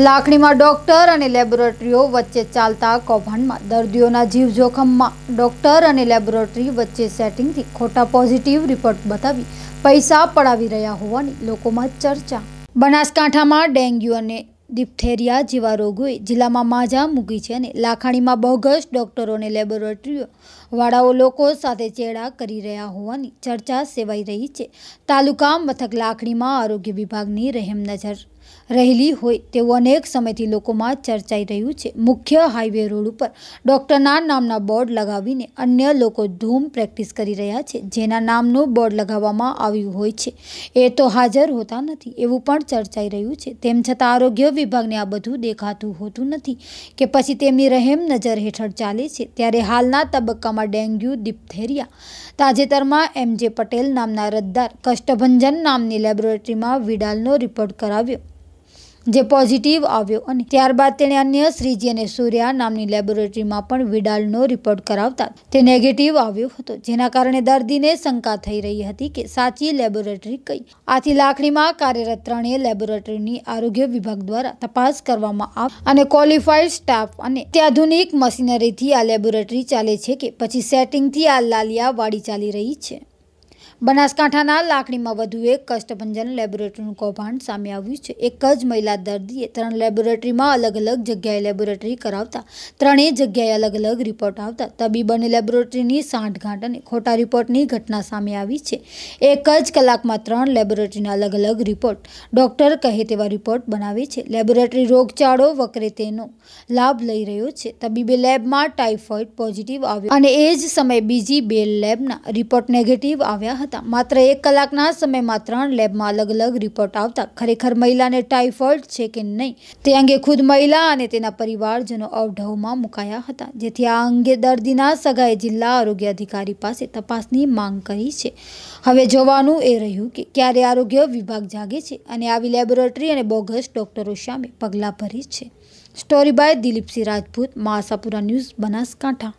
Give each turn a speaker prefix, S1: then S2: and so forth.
S1: લાખણીમાં doctor અને લેબોરેટરીઓ વચ્ચે ચાલતા કૌભાંડમાં દર્દીઓના જીવ જોખમમાં ડોક્ટર અને લેબોરેટરી વચ્ચે સેટિંગથી ખોટા પોઝિટિવ રિપોર્ટ બતાવી પૈસા પડાવી રહ્યા હોવાની લોકોમાં ચર્ચા બનાસકાંઠામાં ડેન્ગ્યુ અને ડિપ્થેરિયા જેવા રોગોએ જિલ્લામાં માજા મૂકી છે અને લાખાણીમાં બોગસ ડોક્ટરો અને લેબોરેટરીઓ વાળાઓ લોકો સાથે ચેડા કરી રહ્યા હોવાની ચર્ચા સેવાઈ રહી છે તાલુકા મથક લાખણીમાં આરોગ્ય વિભાગની રહેમ નજર રહેલી હોય તેવું અનેક સમયથી લોકોમાં ચર્ચાઈ રહ્યું છે મુખ્ય હાઈવે રોડ ઉપર ડૉક્ટરના નામના બોર્ડ લગાવીને અન્ય લોકો ધૂમ પ્રેક્ટિસ કરી રહ્યા છે જેના નામનું બોર્ડ લગાવવામાં આવ્યું હોય છે એ તો હાજર હોતા નથી એવું પણ ચર્ચાઈ રહ્યું છે તેમ છતાં આરોગ્ય વિભાગને આ બધું દેખાતું હોતું નથી કે પછી તેમની રહેમ નજર હેઠળ ચાલે છે ત્યારે હાલના તબક્કામાં ડેન્ગ્યુ ડિપ્થેરિયા તાજેતરમાં એમ જે પટેલ નામના રદ્દાર કષ્ટભંજન નામની લેબોરેટરીમાં વિડાલનો રિપોર્ટ કરાવ્યો જે પોઝિટિવ આવ્યો અને ત્યારબાદ તેણે અન્ય શ્રીજી અને સૂર્યા નામની લેબોરેટરીમાં પણ વિડાલનો રિપોર્ટ કરાવતા તે નેગેટિવ આવ્યો હતો જેના કારણે દર્દીને શંકા થઈ રહી હતી કે સાચી લેબોરેટરી કઈ આથી લાખણીમાં કાર્યરત ત્રણેય લેબોરેટરીની આરોગ્ય વિભાગ દ્વારા તપાસ કરવામાં આવ અને ક્વોલિફાઈડ સ્ટાફ અને અત્યાધુનિક મશીનરીથી આ લેબોરેટરી ચાલે છે કે પછી સેટિંગથી આ લાલિયા વાડી ચાલી રહી છે બનાસકાંઠાના લાકડીમાં વધુ એક કષ્ટભંજન લેબોરેટરીનું કૌભાંડ સામે આવ્યું છે એક જ મહિલા દર્દીએ ત્રણ લેબોરેટરીમાં અલગ અલગ જગ્યાએ લેબોરેટરી કરાવતા ત્રણેય જગ્યાએ અલગ અલગ રિપોર્ટ આવતા તબીબ અને લેબોરેટરીની સાંઠગાંઠ અને ખોટા રિપોર્ટની ઘટના સામે આવી છે એક જ કલાકમાં ત્રણ લેબોરેટરીના અલગ અલગ રિપોર્ટ ડૉક્ટર કહે તેવા રિપોર્ટ બનાવે છે લેબોરેટરી રોગચાળો વકરે તેનો લાભ લઈ રહ્યો છે તબીબે લેબમાં ટાઇફોઇડ પોઝિટિવ આવ્યો અને એ જ સમયે બીજી બે લેબના રિપોર્ટ નેગેટિવ આવ્યા હતા આવતા માત્ર એક કલાકના સમયમાં ત્રણ લેબમાં અલગ અલગ રિપોર્ટ આવતા ખરેખર મહિલાને ટાઇફોઇડ છે કે નહીં તે અંગે ખુદ મહિલા અને તેના પરિવારજનો અવઢવમાં મુકાયા હતા જેથી આ અંગે દર્દીના સગાએ જિલ્લા આરોગ્ય અધિકારી પાસે તપાસની માંગ કરી છે હવે જોવાનું એ રહ્યું કે ક્યારે આરોગ્ય વિભાગ જાગે છે અને આવી લેબોરેટરી અને બોગસ ડોક્ટરો સામે પગલાં ભરી છે story by Dilipsinh Rajput Masapura news Banaskantha